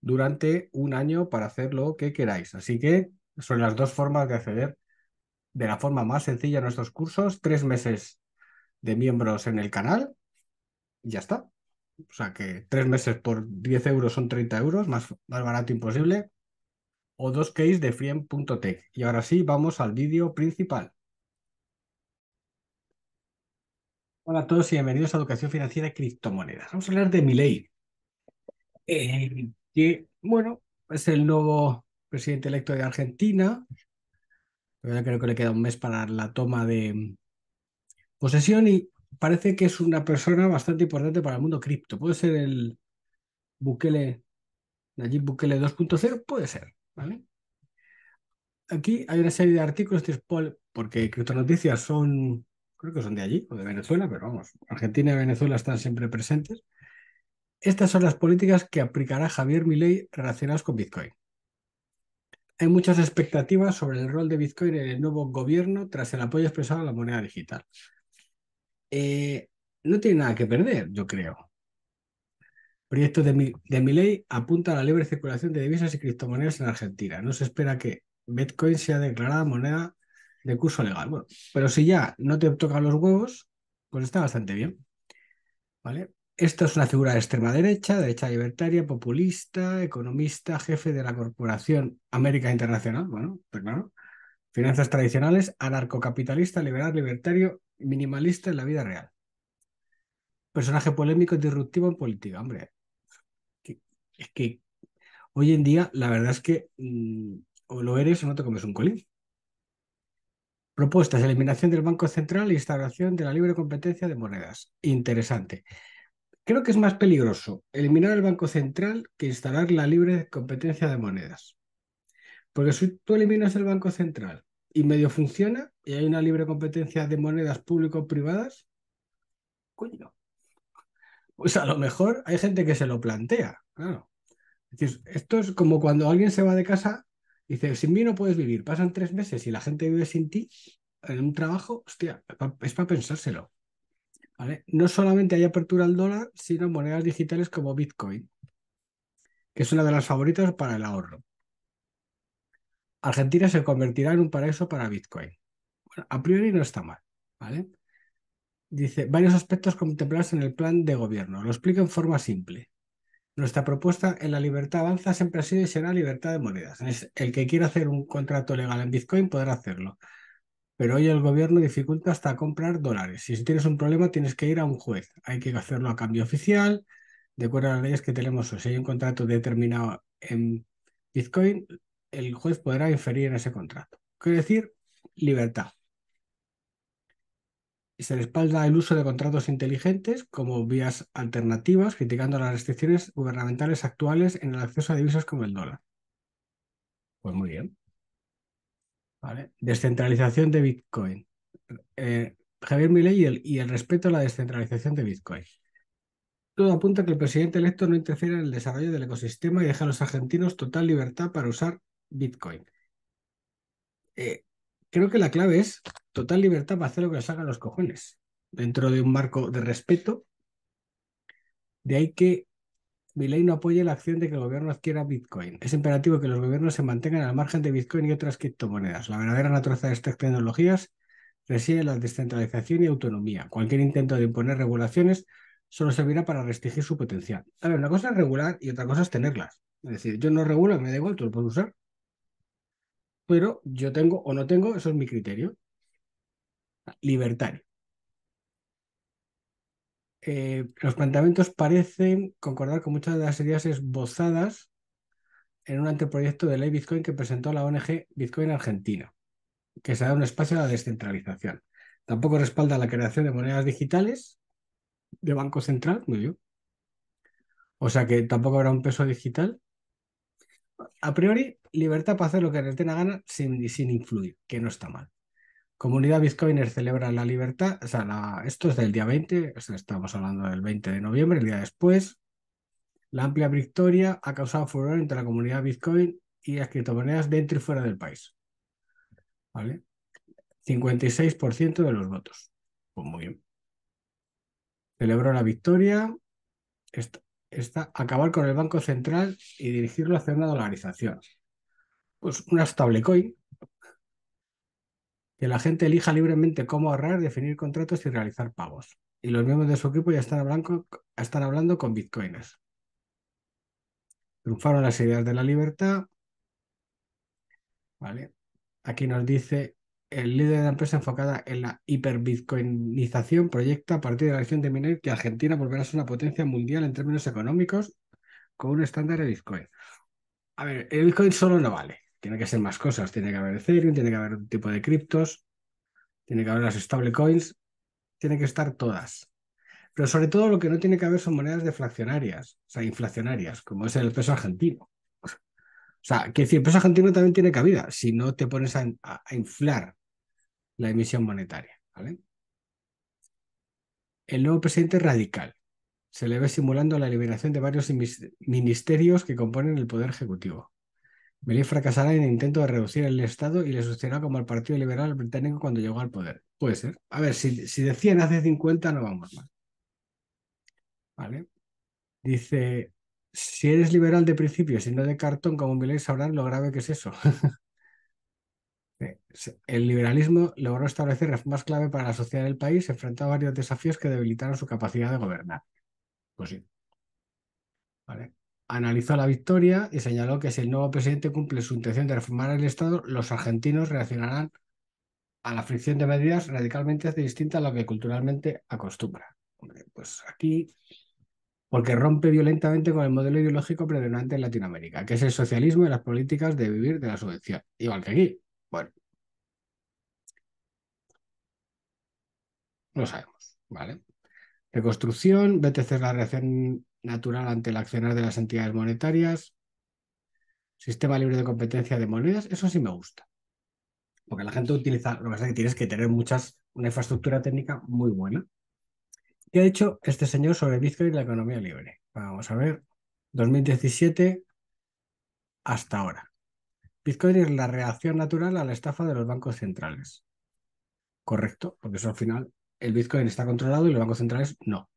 durante un año para hacer lo que queráis. Así que son las dos formas de acceder de la forma más sencilla a nuestros cursos, tres meses de miembros en el canal y ya está. O sea que tres meses por 10 euros son 30 euros, más, barato imposible. O dos case de friem.tech. Y ahora sí, vamos al vídeo principal. Hola a todos y bienvenidos a Educación Financiera y Criptomonedas. Vamos a hablar de Miley. Eh, y bueno, es el nuevo presidente electo de Argentina. creo que le queda un mes para la toma de posesión y parece que es una persona bastante importante para el mundo cripto. Puede ser el Bukele, Nayib Bukele 2.0, puede ser, ¿vale? Aquí hay una serie de artículos, de este Paul, porque noticias son, creo que son de allí o de Venezuela, pero vamos, Argentina y Venezuela están siempre presentes. Estas son las políticas que aplicará Javier Milei relacionadas con Bitcoin. Hay muchas expectativas sobre el rol de Bitcoin en el nuevo gobierno tras el apoyo expresado a la moneda digital. Eh, no tiene nada que perder, yo creo. El Proyecto de, Milei apunta a la libre circulación de divisas y criptomonedas en Argentina. No se espera que Bitcoin sea declarada moneda de curso legal. pero si ya no te tocan los huevos, pues está bastante bien. ¿Vale? Esta es una figura de extrema derecha, derecha libertaria, populista, economista, jefe de la Corporación América Internacional, bueno, está claro. Finanzas tradicionales, anarcocapitalista, liberal, libertario, minimalista en la vida real. Personaje polémico y disruptivo en política, hombre. Es que hoy en día la verdad es que mm, o lo eres o no te comes un colín. Propuestas, de eliminación del Banco Central e instauración de la libre competencia de monedas. Interesante. Creo que es más peligroso eliminar el Banco Central que instalar la libre competencia de monedas. Porque si tú eliminas el Banco Central y medio funciona y hay una libre competencia de monedas público-privadas, coño. Pues a lo mejor hay gente que se lo plantea, claro. esto es como cuando alguien se va de casa y dice, sin mí no puedes vivir, pasan tres meses y la gente vive sin ti en un trabajo, hostia, es para pensárselo. No solamente hay apertura al dólar, sino monedas digitales como Bitcoin, que es una de las favoritas para el ahorro. Argentina se convertirá en un paraíso para Bitcoin. a priori no está mal, ¿vale? Dice, varios aspectos contemplados en el plan de gobierno. Lo explico en forma simple. Nuestra propuesta en la libertad avanza siempre ha y será libertad de monedas. el que quiera hacer un contrato legal en Bitcoin podrá hacerlo pero hoy el gobierno dificulta hasta comprar dólares. Si tienes un problema, tienes que ir a un juez. Hay que hacerlo a cambio oficial, de acuerdo a las leyes que tenemos. Si hay un contrato determinado en Bitcoin, el juez podrá inferir en ese contrato. Quiere decir, libertad. Se respalda el uso de contratos inteligentes como vías alternativas, criticando las restricciones gubernamentales actuales en el acceso a divisas como el dólar. Pues muy bien. ¿vale? Descentralización de Bitcoin. Eh, Javier Milei y el, respeto a la descentralización de Bitcoin. Todo apunta a que el presidente electo no interfiera en el desarrollo del ecosistema y deja a los argentinos total libertad para usar Bitcoin. Eh, creo que la clave es total libertad para hacer lo que les hagan los cojones, dentro de un marco de respeto. De ahí que ley no apoya la acción de que el gobierno adquiera Bitcoin. Es imperativo que los gobiernos se mantengan al margen de Bitcoin y otras criptomonedas. La verdadera naturaleza de estas tecnologías reside en la descentralización y autonomía. Cualquier intento de imponer regulaciones solo servirá para restringir su potencial. A ver, una cosa es regular y otra cosa es tenerlas. Es decir, yo no regulo, me devuelto, tú lo puedes usar. Pero yo tengo o no tengo, eso es mi criterio. Libertario. Eh, los planteamientos parecen concordar con muchas de las ideas esbozadas en un anteproyecto de ley Bitcoin que presentó la ONG Bitcoin Argentina, que se da un espacio a la descentralización. Tampoco respalda la creación de monedas digitales de Banco Central, muy bien. O sea que tampoco habrá un peso digital. A priori, libertad para hacer lo que les dé gana sin, sin influir, que no está mal. Comunidad Bitcoiner celebra la libertad, o sea, esto es del día 20, estamos hablando del 20 de noviembre, el día después. La amplia victoria ha causado furor entre la comunidad Bitcoin y las criptomonedas dentro y fuera del país. ¿Vale? 56% de los votos. Pues muy bien. Celebró la victoria. Está, acabar con el Banco Central y dirigirlo hacia una dolarización. Pues una stablecoin que la gente elija libremente cómo ahorrar, definir contratos y realizar pagos. Y los miembros de su equipo ya están hablando, con bitcoins. Triunfaron las ideas de la libertad. Vale. Aquí nos dice el líder de la empresa enfocada en la hiperbitcoinización proyecta a partir de la elección de Miner que Argentina volverá a ser una potencia mundial en términos económicos con un estándar de Bitcoin. A ver, el Bitcoin solo no vale. Tiene que ser más cosas. Tiene que haber Ethereum, tiene que haber un tipo de criptos, tiene que haber las stablecoins, tiene que estar todas. Pero sobre todo lo que no tiene que haber son monedas deflacionarias, o sea, inflacionarias, como es el peso argentino. O sea, que el peso argentino también tiene cabida si no te pones a, inflar la emisión monetaria. El nuevo presidente radical se le ve simulando la liberación de varios ministerios que componen el Poder Ejecutivo. Belé fracasará en el intento de reducir el Estado y le sucederá como al Partido Liberal Británico cuando llegó al poder. Puede ser. A ver, si, si decían hace 50, no vamos más. ¿Vale? Dice, si eres liberal de principio, si no de cartón como Belé sabrá lo grave que es eso. Eh, el liberalismo logró establecer reformas clave para la sociedad del país, enfrentó a varios desafíos que debilitaron su capacidad de gobernar. Pues sí. ¿Vale? analizó la victoria y señaló que si el nuevo presidente cumple su intención de reformar el Estado, los argentinos reaccionarán a la fricción de medidas radicalmente distinta a lo que culturalmente acostumbra. Hombre, pues aquí, porque rompe violentamente con el modelo ideológico predominante en Latinoamérica, que es el socialismo y las políticas de vivir de la subvención, igual que aquí. Bueno, no sabemos, ¿vale? Reconstrucción, BTC es la reacción natural ante el accionar de las entidades monetarias, sistema libre de competencia de monedas, eso sí me gusta. Porque la gente utiliza, lo que pasa es que tienes que tener muchas, una infraestructura técnica muy buena. ¿Qué ha dicho este señor sobre Bitcoin y la economía libre? Vamos a ver, 2017 hasta ahora. Bitcoin es la reacción natural a la estafa de los bancos centrales. Correcto, porque eso al final el Bitcoin está controlado y los bancos centrales no.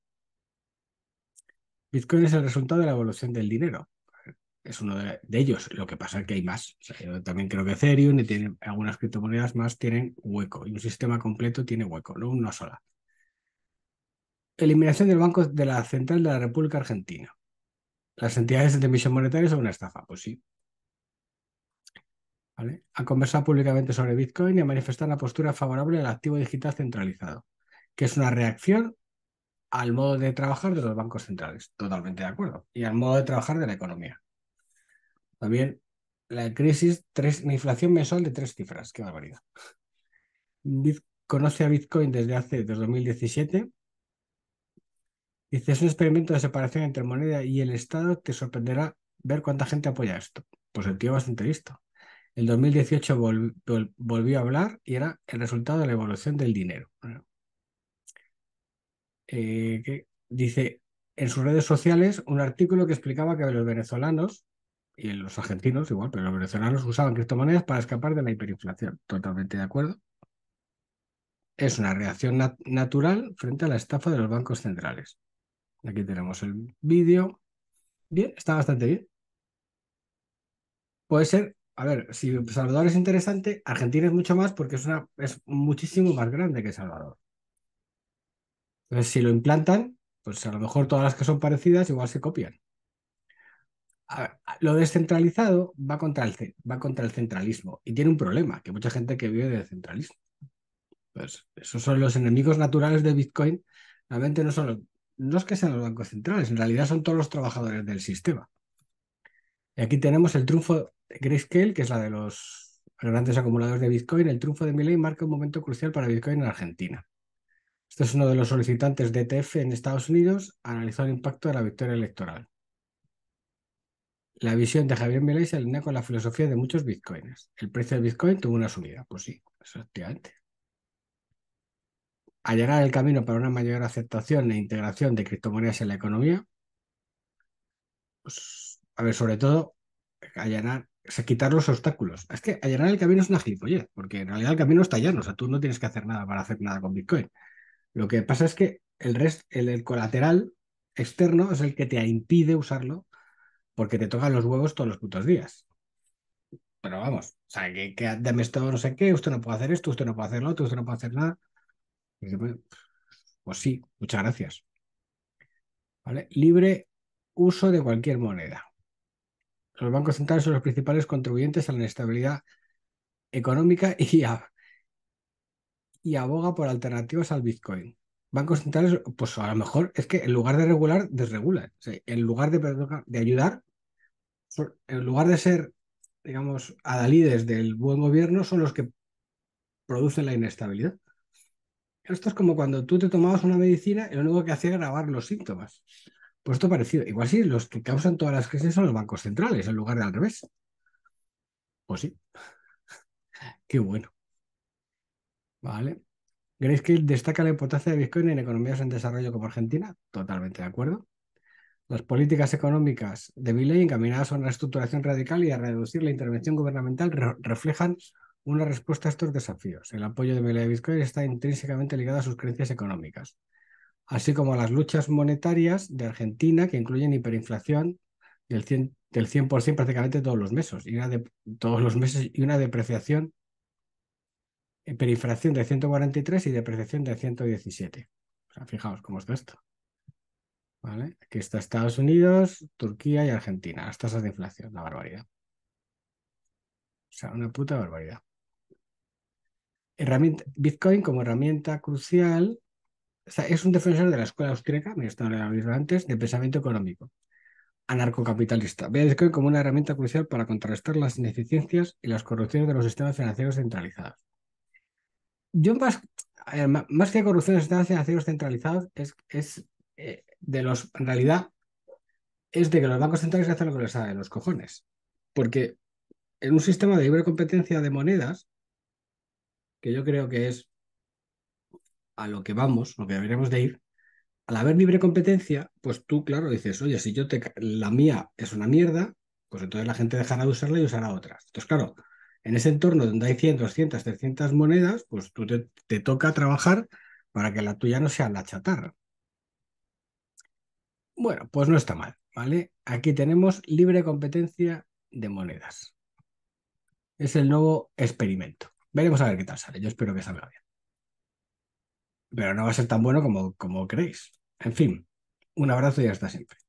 Bitcoin es el resultado de la evolución del dinero. Es uno de, ellos. Lo que pasa es que hay más. yo también creo que Ethereum y tiene, algunas criptomonedas más tienen hueco. Y un sistema completo tiene hueco, no una sola. Eliminación del Banco de la Central de la República Argentina. Las entidades de emisión monetaria son una estafa. Pues sí, ¿Vale? conversado públicamente sobre Bitcoin y ha manifestado una postura favorable al activo digital centralizado, que es una reacción al modo de trabajar de los bancos centrales, totalmente de acuerdo, y al modo de trabajar de la economía. También la crisis, tres, la inflación mensual de tres cifras, qué barbaridad. conoce a Bitcoin desde hace 2017. Dice, es un experimento de separación entre moneda y el Estado, te sorprenderá ver cuánta gente apoya esto. Pues el tío bastante listo. El 2018 volvió a hablar y era el resultado de la evolución del dinero. Eh, dice en sus redes sociales un artículo que explicaba que los venezolanos y los argentinos igual, pero los venezolanos usaban criptomonedas para escapar de la hiperinflación. Totalmente de acuerdo. Es una reacción natural frente a la estafa de los bancos centrales. Aquí tenemos el vídeo. Bien, está bastante bien. Puede ser, a ver, si Salvador es interesante, Argentina es mucho más porque es, una, es muchísimo más grande que Salvador. Entonces, si lo implantan, pues a lo mejor todas las que son parecidas igual se copian. lo descentralizado va contra, el, va contra el centralismo y tiene un problema, que mucha gente que vive de centralismo. Pues esos son los enemigos naturales de Bitcoin. Realmente no son los, es que sean los bancos centrales, en realidad son todos los trabajadores del sistema. Y aquí tenemos el triunfo de Grayscale, que es la de los grandes acumuladores de Bitcoin. El triunfo de Milei marca un momento crucial para Bitcoin en Argentina. Este es uno de los solicitantes de ETF en Estados Unidos, analizó el impacto de la victoria electoral. La visión de Javier Milei se alinea con la filosofía de muchos bitcoins. El precio del Bitcoin tuvo una subida, pues sí, exactamente. Allanar el camino para una mayor aceptación e integración de criptomonedas en la economía. Pues, a ver, sobre todo, allanar, quitar los obstáculos. Es que allanar el camino es una gilipollez, porque en realidad el camino está lleno. o sea, tú no tienes que hacer nada para hacer nada con Bitcoin. Lo que pasa es que el, el, colateral externo es el que te impide usarlo porque te tocan los huevos todos los putos días. Pero vamos, o sea, que, dame esto no sé qué, usted no puede hacer esto, usted no puede hacer lo otro, usted no puede hacer nada. Pues, pues sí, muchas gracias. ¿Vale? Libre uso de cualquier moneda. Los bancos centrales son los principales contribuyentes a la inestabilidad económica y a, y aboga por alternativas al Bitcoin. Bancos centrales, pues a lo mejor es que en lugar de regular, desregulan. en lugar de, de ayudar, en lugar de ser, digamos, adalides del buen gobierno, son los que producen la inestabilidad. Esto es como cuando tú te tomabas una medicina y lo único que hacía era grabar los síntomas. Pues esto parecido. Igual sí, los que causan todas las crisis son los bancos centrales en lugar de al revés. Pues sí. Qué bueno. ¿Vale? Grayscale destaca la importancia de Bitcoin en economías en desarrollo como Argentina. Totalmente de acuerdo. Las políticas económicas de y encaminadas a una reestructuración radical y a reducir la intervención gubernamental reflejan una respuesta a estos desafíos. El apoyo de Biley a Bitcoin está intrínsecamente ligado a sus creencias económicas, así como a las luchas monetarias de Argentina que incluyen hiperinflación del 100%, del 100 prácticamente todos los meses y una de, todos los meses y una depreciación perifracción de 143 y depreciación de 117. fijaos cómo está esto. ¿Vale? Aquí está Estados Unidos, Turquía y Argentina. Las tasas de inflación, la barbaridad. O sea, una puta barbaridad. Bitcoin como herramienta crucial o sea, es un defensor de la escuela austríaca, Me he estado antes, de pensamiento económico, anarcocapitalista. Ve Bitcoin como una herramienta crucial para contrarrestar las ineficiencias y las corrupciones de los sistemas financieros centralizados yo más, más que corrupción en sistemas financieros centralizados, es, es eh, de los, en realidad, es de que los bancos centrales hacen lo que les sale los cojones. Porque en un sistema de libre competencia de monedas, que yo creo que es a lo que vamos, lo que deberíamos de ir, al haber libre competencia, pues tú, claro, dices, oye, si yo te la mía es una mierda, pues entonces la gente dejará de usarla y usará otras. Entonces, claro, en ese entorno donde hay 100, 200, 300 monedas, pues tú te, toca trabajar para que la tuya no sea la chatarra. Bueno, pues no está mal, ¿vale? Aquí tenemos libre competencia de monedas. Es el nuevo experimento. Veremos a ver qué tal sale. Yo espero que salga bien. Pero no va a ser tan bueno como, como creéis. En fin, un abrazo y hasta siempre.